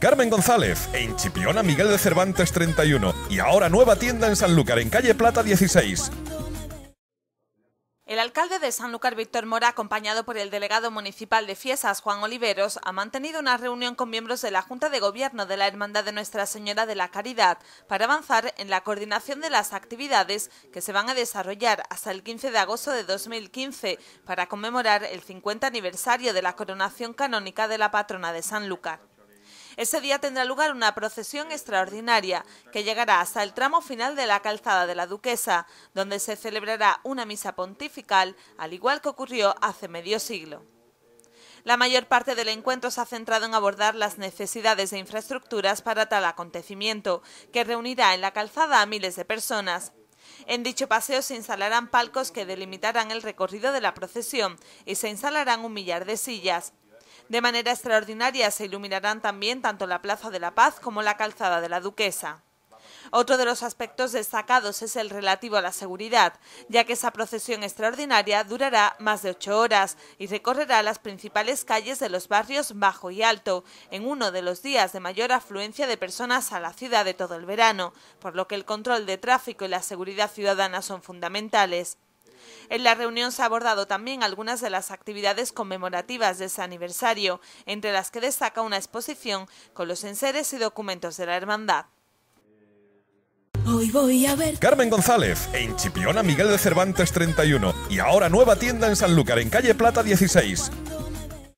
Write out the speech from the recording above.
Carmen González, en Chipiona Miguel de Cervantes 31. Y ahora nueva tienda en Sanlúcar, en calle Plata 16. El alcalde de Sanlúcar, Víctor Mora, acompañado por el delegado municipal de Fiesas, Juan Oliveros, ha mantenido una reunión con miembros de la Junta de Gobierno de la Hermandad de Nuestra Señora de la Caridad para avanzar en la coordinación de las actividades que se van a desarrollar hasta el 15 de agosto de 2015 para conmemorar el 50 aniversario de la coronación canónica de la patrona de Sanlúcar. Ese día tendrá lugar una procesión extraordinaria que llegará hasta el tramo final de la calzada de la Duquesa, donde se celebrará una misa pontifical, al igual que ocurrió hace medio siglo. La mayor parte del encuentro se ha centrado en abordar las necesidades de infraestructuras para tal acontecimiento, que reunirá en la calzada a miles de personas. En dicho paseo se instalarán palcos que delimitarán el recorrido de la procesión y se instalarán un millar de sillas. De manera extraordinaria se iluminarán también tanto la Plaza de la Paz como la Calzada de la Duquesa. Otro de los aspectos destacados es el relativo a la seguridad, ya que esa procesión extraordinaria durará más de ocho horas y recorrerá las principales calles de los barrios Bajo y Alto, en uno de los días de mayor afluencia de personas a la ciudad de todo el verano, por lo que el control de tráfico y la seguridad ciudadana son fundamentales. En la reunión se ha abordado también algunas de las actividades conmemorativas de ese aniversario, entre las que destaca una exposición con los enseres y documentos de la hermandad. Hoy voy a ver. Carmen González, en Chipiona Miguel de Cervantes 31. Y ahora nueva tienda en Sanlúcar, en calle Plata 16.